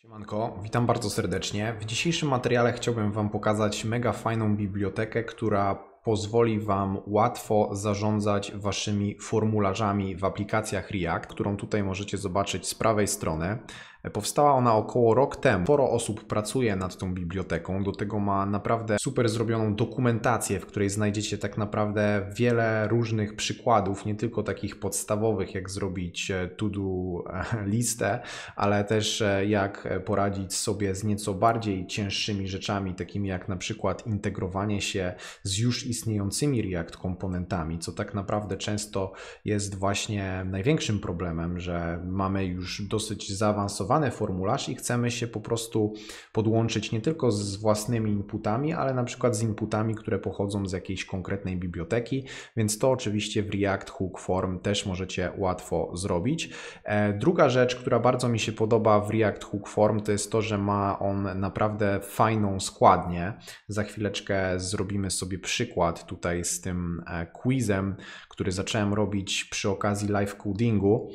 Siemanko, witam bardzo serdecznie. W dzisiejszym materiale chciałbym Wam pokazać mega fajną bibliotekę, która pozwoli Wam łatwo zarządzać Waszymi formularzami w aplikacjach React, którą tutaj możecie zobaczyć z prawej strony. Powstała ona około rok temu. Sporo osób pracuje nad tą biblioteką, do tego ma naprawdę super zrobioną dokumentację, w której znajdziecie tak naprawdę wiele różnych przykładów, nie tylko takich podstawowych, jak zrobić e, to-do e, listę, ale też e, jak poradzić sobie z nieco bardziej cięższymi rzeczami, takimi jak na przykład integrowanie się z już istniejącymi React komponentami, co tak naprawdę często jest właśnie największym problemem, że mamy już dosyć zaawansowane formularz i chcemy się po prostu podłączyć nie tylko z własnymi inputami, ale na przykład z inputami, które pochodzą z jakiejś konkretnej biblioteki, więc to oczywiście w React Hook Form też możecie łatwo zrobić. E, druga rzecz, która bardzo mi się podoba w React Hook Form, to jest to, że ma on naprawdę fajną składnię. Za chwileczkę zrobimy sobie przykład tutaj z tym e, quizem, który zacząłem robić przy okazji live codingu.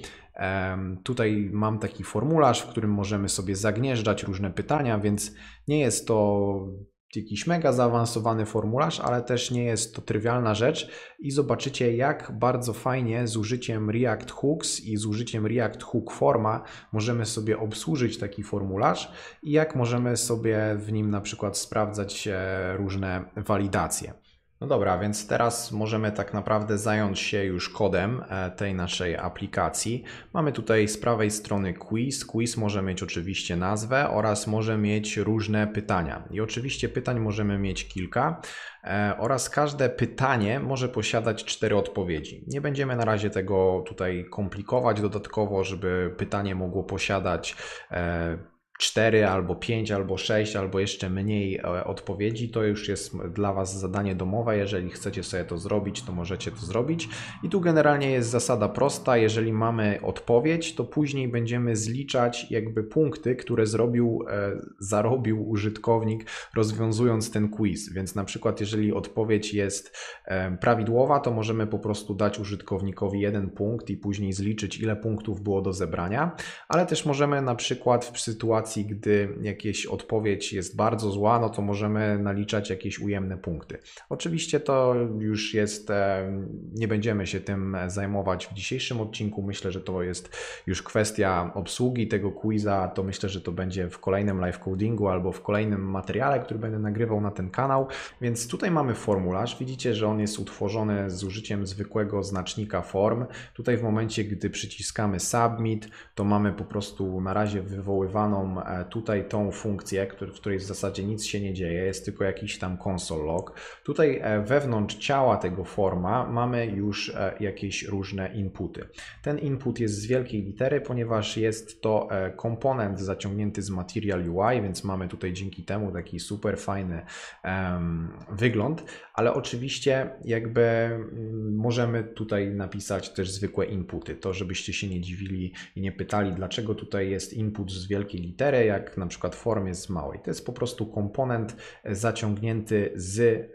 Tutaj mam taki formularz, w którym możemy sobie zagnieżdżać różne pytania, więc nie jest to jakiś mega zaawansowany formularz, ale też nie jest to trywialna rzecz i zobaczycie jak bardzo fajnie z użyciem React Hooks i z użyciem React Hook Forma możemy sobie obsłużyć taki formularz i jak możemy sobie w nim na przykład sprawdzać e, różne walidacje. No dobra, więc teraz możemy tak naprawdę zająć się już kodem e, tej naszej aplikacji. Mamy tutaj z prawej strony quiz. Quiz może mieć oczywiście nazwę oraz może mieć różne pytania. I oczywiście pytań możemy mieć kilka e, oraz każde pytanie może posiadać cztery odpowiedzi. Nie będziemy na razie tego tutaj komplikować dodatkowo, żeby pytanie mogło posiadać e, 4 albo 5 albo 6 albo jeszcze mniej e, odpowiedzi, to już jest dla Was zadanie domowe. Jeżeli chcecie sobie to zrobić, to możecie to zrobić. I tu generalnie jest zasada prosta. Jeżeli mamy odpowiedź, to później będziemy zliczać jakby punkty, które zrobił, e, zarobił użytkownik rozwiązując ten quiz. Więc na przykład jeżeli odpowiedź jest e, prawidłowa, to możemy po prostu dać użytkownikowi jeden punkt i później zliczyć ile punktów było do zebrania, ale też możemy na przykład w sytuacji sytuacji, gdy jakaś odpowiedź jest bardzo zła, no to możemy naliczać jakieś ujemne punkty. Oczywiście to już jest, e, nie będziemy się tym zajmować w dzisiejszym odcinku. Myślę, że to jest już kwestia obsługi tego quiza. To myślę, że to będzie w kolejnym live codingu albo w kolejnym materiale, który będę nagrywał na ten kanał. Więc tutaj mamy formularz. Widzicie, że on jest utworzony z użyciem zwykłego znacznika form. Tutaj w momencie, gdy przyciskamy submit, to mamy po prostu na razie wywoływaną E, tutaj tą funkcję, w której w zasadzie nic się nie dzieje, jest tylko jakiś tam console log. Tutaj e, wewnątrz ciała tego forma mamy już e, jakieś różne inputy. Ten input jest z wielkiej litery, ponieważ jest to komponent zaciągnięty z Material UI, więc mamy tutaj dzięki temu taki super fajny um, wygląd, ale oczywiście jakby mm, możemy tutaj napisać też zwykłe inputy. To, żebyście się nie dziwili i nie pytali, dlaczego tutaj jest input z wielkiej litery, literę, jak na przykład form jest z małej. To jest po prostu komponent zaciągnięty z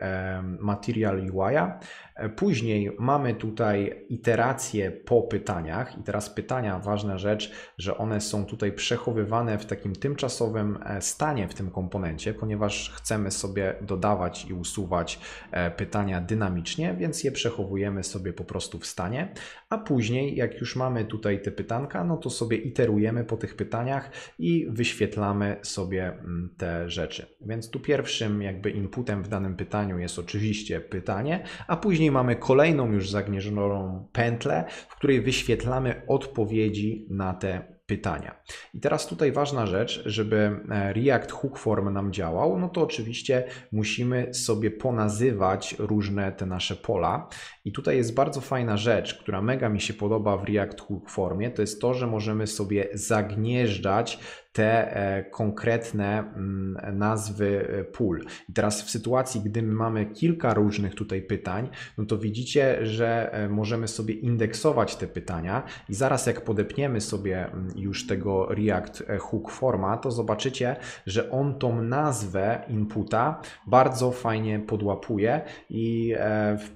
Material UI'a. Później mamy tutaj iterację po pytaniach i teraz pytania, ważna rzecz, że one są tutaj przechowywane w takim tymczasowym e, stanie w tym komponencie, ponieważ chcemy sobie dodawać i usuwać e, pytania dynamicznie, więc je przechowujemy sobie po prostu w stanie, a później jak już mamy tutaj te pytanka, no to sobie iterujemy po tych pytaniach i wyświetlamy sobie mm, te rzeczy. Więc tu pierwszym jakby inputem w danym pytaniu jest oczywiście pytanie, a później Później mamy kolejną już zagnieżoną pętlę, w której wyświetlamy odpowiedzi na te pytania. I teraz tutaj ważna rzecz, żeby e, React Hook Form nam działał, no to oczywiście musimy sobie ponazywać różne te nasze pola. I tutaj jest bardzo fajna rzecz, która mega mi się podoba w React Hook Formie, to jest to, że możemy sobie zagnieżdżać te e, konkretne mm, nazwy e, pól. I teraz w sytuacji, gdy my mamy kilka różnych tutaj pytań, no to widzicie, że e, możemy sobie indeksować te pytania i zaraz jak podepniemy sobie mm, już tego React Hook Forma, to zobaczycie, że on tą nazwę inputa bardzo fajnie podłapuje i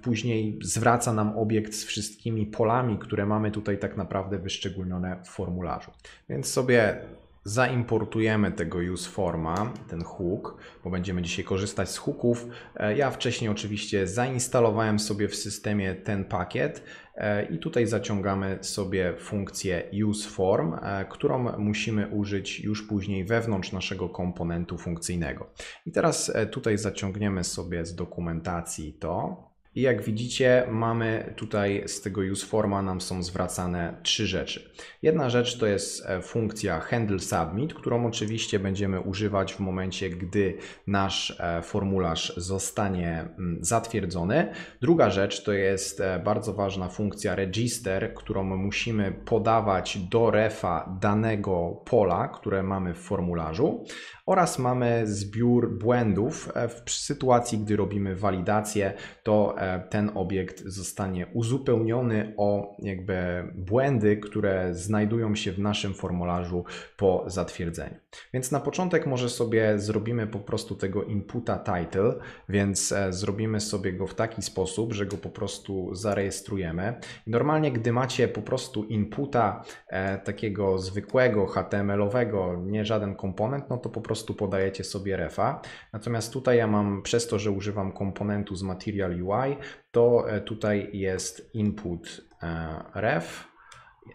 później zwraca nam obiekt z wszystkimi polami, które mamy tutaj tak naprawdę wyszczególnione w formularzu. Więc sobie zaimportujemy tego useforma, ten hook, bo będziemy dzisiaj korzystać z hooków. E, ja wcześniej oczywiście zainstalowałem sobie w systemie ten pakiet e, i tutaj zaciągamy sobie funkcję useForm, e, którą musimy użyć już później wewnątrz naszego komponentu funkcyjnego. I teraz tutaj zaciągniemy sobie z dokumentacji to, i jak widzicie, mamy tutaj z tego useforma nam są zwracane trzy rzeczy. Jedna rzecz to jest e, funkcja handle submit, którą oczywiście będziemy używać w momencie, gdy nasz e, formularz zostanie mm, zatwierdzony. Druga rzecz to jest e, bardzo ważna funkcja register, którą musimy podawać do refa danego pola, które mamy w formularzu oraz mamy zbiór błędów. E, w sytuacji, gdy robimy walidację, to e, ten obiekt zostanie uzupełniony o jakby błędy, które znajdują się w naszym formularzu po zatwierdzeniu. Więc na początek może sobie zrobimy po prostu tego inputa title, więc e, zrobimy sobie go w taki sposób, że go po prostu zarejestrujemy. Normalnie, gdy macie po prostu inputa e, takiego zwykłego, HTML-owego, nie żaden komponent, no to po prostu prostu podajecie sobie refa. Natomiast tutaj ja mam, przez to, że używam komponentu z Material UI, to e, tutaj jest input e, ref.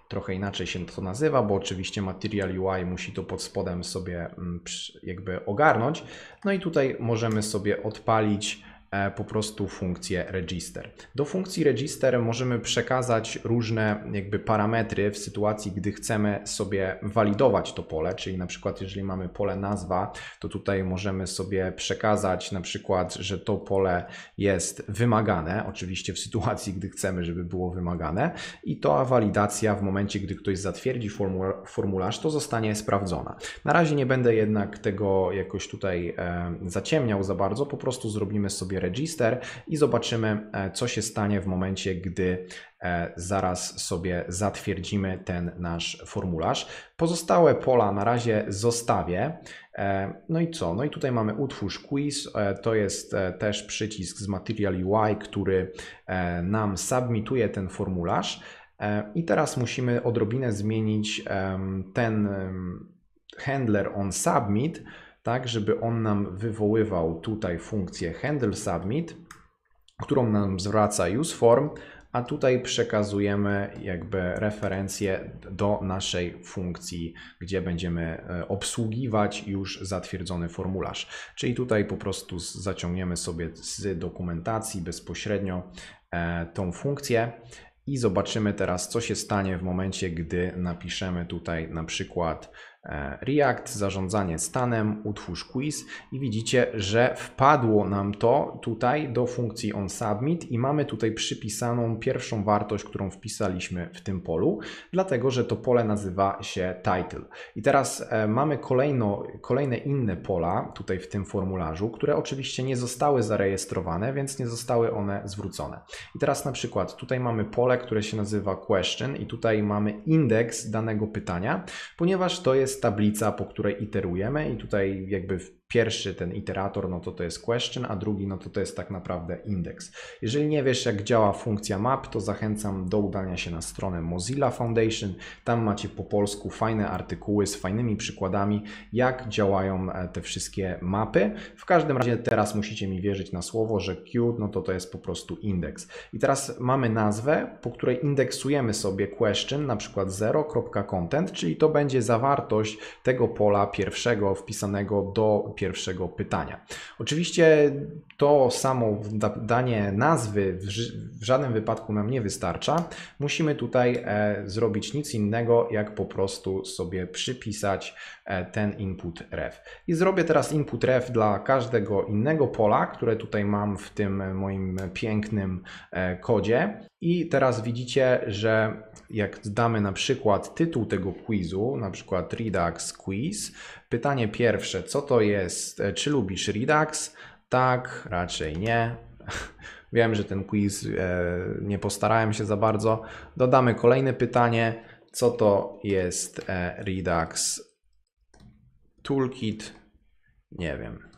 Trochę inaczej się to nazywa, bo oczywiście Material UI musi to pod spodem sobie mm, jakby ogarnąć. No i tutaj możemy sobie odpalić E, po prostu funkcję register. Do funkcji register możemy przekazać różne jakby parametry w sytuacji, gdy chcemy sobie walidować to pole, czyli na przykład jeżeli mamy pole nazwa, to tutaj możemy sobie przekazać na przykład, że to pole jest wymagane, oczywiście w sytuacji, gdy chcemy, żeby było wymagane i to walidacja w momencie, gdy ktoś zatwierdzi formularz, to zostanie sprawdzona. Na razie nie będę jednak tego jakoś tutaj e, zaciemniał za bardzo, po prostu zrobimy sobie register i zobaczymy, e, co się stanie w momencie, gdy e, zaraz sobie zatwierdzimy ten nasz formularz. Pozostałe pola na razie zostawię. E, no i co? No i tutaj mamy utwórz quiz. To jest też przycisk z Material UI, który nam submituje ten formularz. I teraz musimy odrobinę zmienić ten handler on submit tak żeby on nam wywoływał tutaj funkcję handle submit, którą nam zwraca useForm, a tutaj przekazujemy jakby referencję do naszej funkcji, gdzie będziemy e, obsługiwać już zatwierdzony formularz. Czyli tutaj po prostu zaciągniemy sobie z dokumentacji bezpośrednio e, tą funkcję i zobaczymy teraz, co się stanie w momencie, gdy napiszemy tutaj na przykład E, React, zarządzanie stanem, utwórz quiz i widzicie, że wpadło nam to tutaj do funkcji onSubmit i mamy tutaj przypisaną pierwszą wartość, którą wpisaliśmy w tym polu, dlatego że to pole nazywa się title. I teraz e, mamy kolejno, kolejne inne pola tutaj w tym formularzu, które oczywiście nie zostały zarejestrowane, więc nie zostały one zwrócone. I teraz na przykład tutaj mamy pole, które się nazywa question i tutaj mamy indeks danego pytania, ponieważ to jest jest tablica, po której iterujemy i tutaj jakby w Pierwszy ten iterator, no to to jest question, a drugi no to to jest tak naprawdę indeks. Jeżeli nie wiesz jak działa funkcja map, to zachęcam do udania się na stronę Mozilla Foundation. Tam macie po polsku fajne artykuły z fajnymi przykładami, jak działają e, te wszystkie mapy. W każdym razie teraz musicie mi wierzyć na słowo, że Q no to to jest po prostu indeks. I teraz mamy nazwę, po której indeksujemy sobie question, na przykład 0.content, czyli to będzie zawartość tego pola pierwszego wpisanego do pierwszego pytania. Oczywiście to samo danie nazwy w żadnym wypadku nam nie wystarcza. Musimy tutaj e, zrobić nic innego, jak po prostu sobie przypisać e, ten input ref. I zrobię teraz input ref dla każdego innego pola, które tutaj mam w tym moim pięknym e, kodzie. I teraz widzicie, że jak damy na przykład tytuł tego quizu, na przykład Redux Quiz, pytanie pierwsze, co to jest, e, czy lubisz Redux? Tak, raczej nie. Wiem, że ten quiz e, nie postarałem się za bardzo. Dodamy kolejne pytanie, co to jest e, Redux Toolkit? Nie wiem.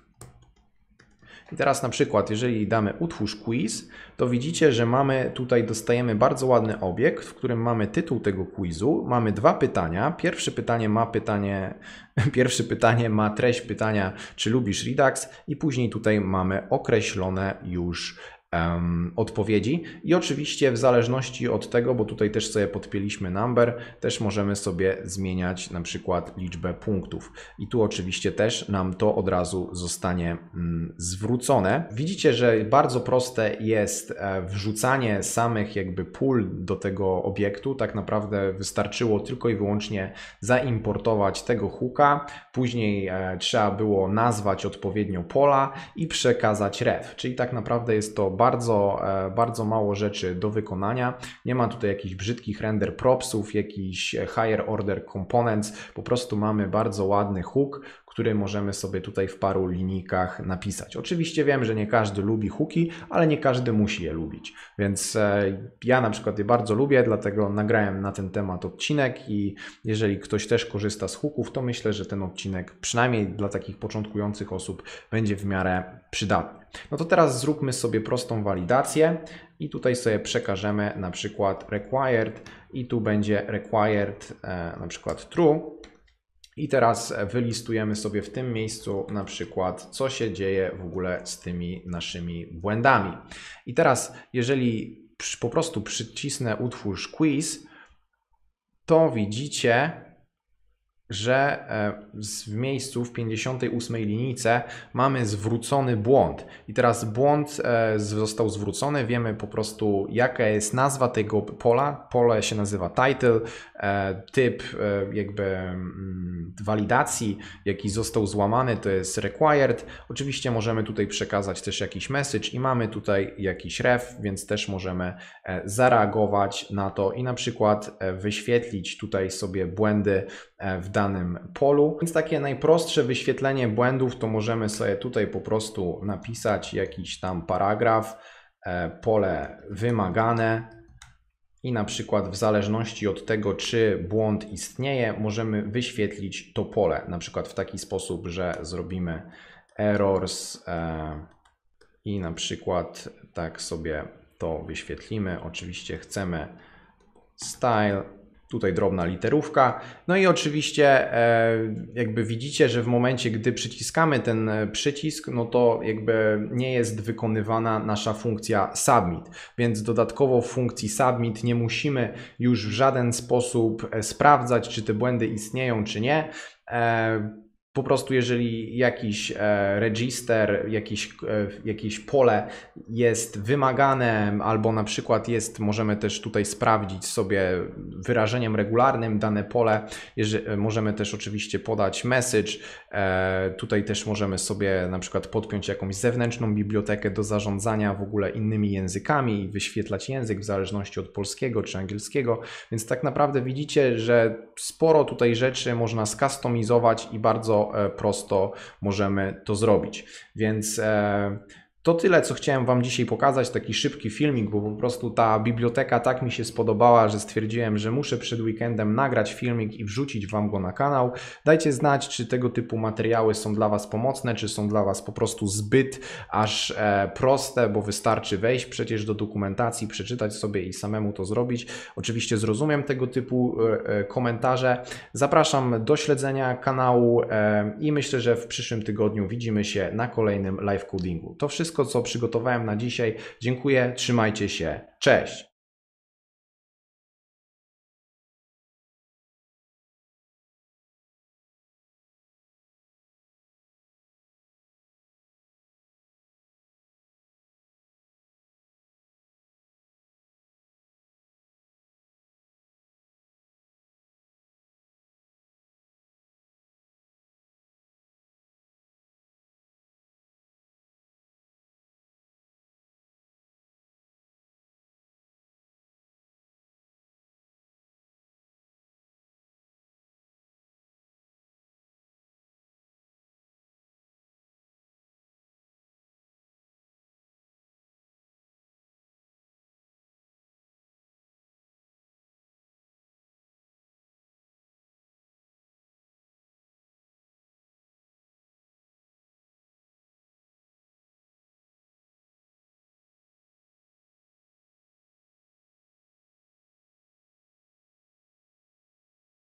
I teraz na przykład, jeżeli damy utwórz quiz, to widzicie, że mamy tutaj, dostajemy bardzo ładny obiekt, w którym mamy tytuł tego quizu, mamy dwa pytania. Pierwsze pytanie ma pytanie, pierwsze pytanie ma treść pytania, czy lubisz Redux i później tutaj mamy określone już odpowiedzi. I oczywiście w zależności od tego, bo tutaj też sobie podpięliśmy number, też możemy sobie zmieniać na przykład liczbę punktów. I tu oczywiście też nam to od razu zostanie mm, zwrócone. Widzicie, że bardzo proste jest e, wrzucanie samych jakby pól do tego obiektu. Tak naprawdę wystarczyło tylko i wyłącznie zaimportować tego hooka, później e, trzeba było nazwać odpowiednio pola i przekazać ref, czyli tak naprawdę jest to bardzo, e, bardzo mało rzeczy do wykonania. Nie ma tutaj jakichś brzydkich render propsów, jakichś e, higher order components. Po prostu mamy bardzo ładny hook, który możemy sobie tutaj w paru linijkach napisać. Oczywiście wiem, że nie każdy lubi huki, ale nie każdy musi je lubić, więc e, ja na przykład je bardzo lubię, dlatego nagrałem na ten temat odcinek i jeżeli ktoś też korzysta z huków, to myślę, że ten odcinek przynajmniej dla takich początkujących osób będzie w miarę przydatny. No to teraz zróbmy sobie prostą walidację i tutaj sobie przekażemy na przykład required i tu będzie required e, na przykład true i teraz e, wylistujemy sobie w tym miejscu na przykład, co się dzieje w ogóle z tymi naszymi błędami. I teraz, jeżeli po prostu przycisnę utwórz quiz, to widzicie, że e, w miejscu w 58 linijce mamy zwrócony błąd. I teraz błąd e, został zwrócony, wiemy po prostu jaka jest nazwa tego pola. Pole się nazywa title, e, typ jakby mm, walidacji, jaki został złamany to jest required. Oczywiście możemy tutaj przekazać też jakiś message i mamy tutaj jakiś ref, więc też możemy zareagować na to i na przykład wyświetlić tutaj sobie błędy w danym danym polu. Więc takie najprostsze wyświetlenie błędów to możemy sobie tutaj po prostu napisać jakiś tam paragraf, e, pole wymagane i na przykład w zależności od tego, czy błąd istnieje, możemy wyświetlić to pole. Na przykład w taki sposób, że zrobimy errors e, i na przykład tak sobie to wyświetlimy. Oczywiście chcemy style Tutaj drobna literówka. No i oczywiście, e, jakby widzicie, że w momencie, gdy przyciskamy ten e, przycisk, no to jakby nie jest wykonywana nasza funkcja submit. Więc dodatkowo w funkcji submit nie musimy już w żaden sposób e, sprawdzać, czy te błędy istnieją, czy nie po prostu, jeżeli jakiś e, register, jakiś, e, jakieś pole jest wymagane, albo na przykład jest, możemy też tutaj sprawdzić sobie wyrażeniem regularnym dane pole. Jeżeli, możemy też oczywiście podać message. E, tutaj też możemy sobie na przykład podpiąć jakąś zewnętrzną bibliotekę do zarządzania w ogóle innymi językami i wyświetlać język w zależności od polskiego czy angielskiego. Więc tak naprawdę widzicie, że sporo tutaj rzeczy można skustomizować i bardzo E, prosto możemy to zrobić. Więc e, to tyle, co chciałem Wam dzisiaj pokazać, taki szybki filmik, bo po prostu ta biblioteka tak mi się spodobała, że stwierdziłem, że muszę przed weekendem nagrać filmik i wrzucić Wam go na kanał. Dajcie znać, czy tego typu materiały są dla Was pomocne, czy są dla Was po prostu zbyt aż e, proste, bo wystarczy wejść przecież do dokumentacji, przeczytać sobie i samemu to zrobić. Oczywiście zrozumiem tego typu e, e, komentarze. Zapraszam do śledzenia kanału i myślę, że w przyszłym tygodniu widzimy się na kolejnym live codingu. To wszystko wszystko, co przygotowałem na dzisiaj. Dziękuję, trzymajcie się. Cześć!